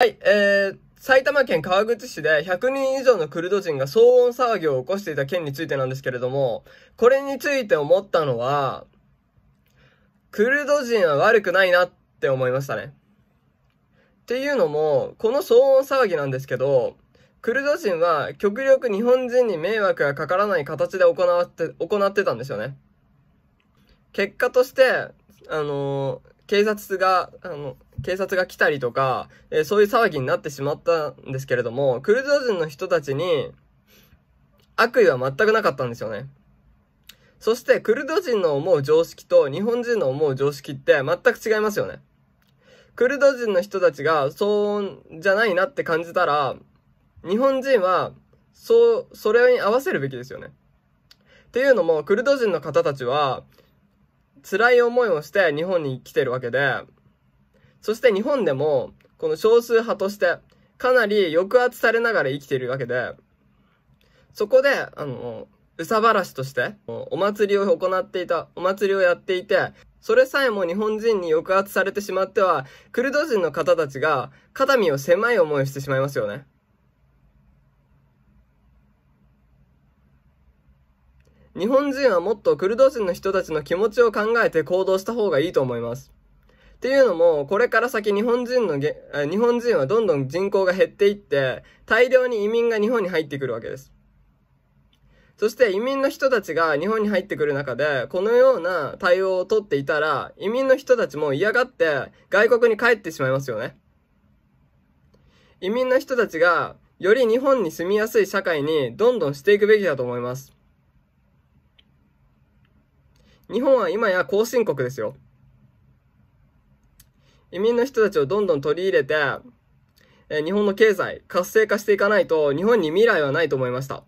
はい、えー、埼玉県川口市で100人以上のクルド人が騒音騒ぎを起こしていた件についてなんですけれども、これについて思ったのは、クルド人は悪くないなって思いましたね。っていうのも、この騒音騒ぎなんですけど、クルド人は極力日本人に迷惑がかからない形で行って、行ってたんですよね。結果として、あのー、警察が、あの、警察が来たりとか、えー、そういう騒ぎになってしまったんですけれども、クルド人の人たちに悪意は全くなかったんですよね。そしてクルド人の思う常識と日本人の思う常識って全く違いますよね。クルド人の人たちがそうじゃないなって感じたら、日本人はそう、それに合わせるべきですよね。っていうのも、クルド人の方たちは、辛い思いをして日本に来てるわけで、そして日本でも、この少数派として、かなり抑圧されながら生きているわけで、そこで、あの、うさばらしとして、お祭りを行っていた、お祭りをやっていて、それさえも日本人に抑圧されてしまっては、クルド人の方たちが、肩身を狭い思いをしてしまいますよね。日本人はもっとクルド人の人たちの気持ちを考えて行動した方がいいと思います。っていうのも、これから先日本人のげ、日本人はどんどん人口が減っていって、大量に移民が日本に入ってくるわけです。そして移民の人たちが日本に入ってくる中で、このような対応をとっていたら、移民の人たちも嫌がって外国に帰ってしまいますよね。移民の人たちが、より日本に住みやすい社会にどんどんしていくべきだと思います。日本は今や後進国ですよ。移民の人たちをどんどん取り入れて、え日本の経済、活性化していかないと、日本に未来はないと思いました。